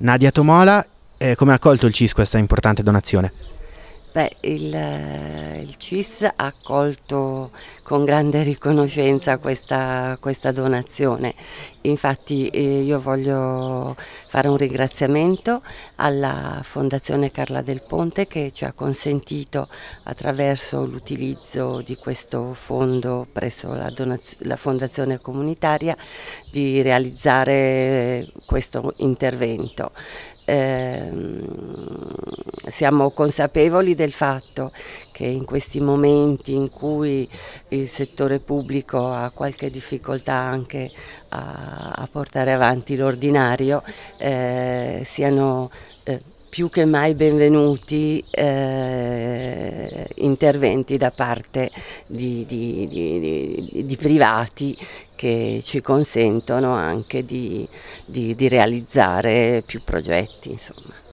Nadia Tomola, eh, come ha accolto il CIS questa importante donazione? Beh, il, eh, il, CIS ha accolto con grande riconoscenza questa, questa donazione. Infatti eh, io voglio fare un ringraziamento alla Fondazione Carla del Ponte che ci ha consentito attraverso l'utilizzo di questo fondo presso la, la Fondazione Comunitaria di realizzare questo intervento. Eh, siamo consapevoli del fatto che in questi momenti in cui il settore pubblico ha qualche difficoltà anche a, a portare avanti l'ordinario, eh, siano eh, più che mai benvenuti eh, interventi da parte di, di, di, di, privati che ci consentono anche di, realizzare più progetti. Insomma.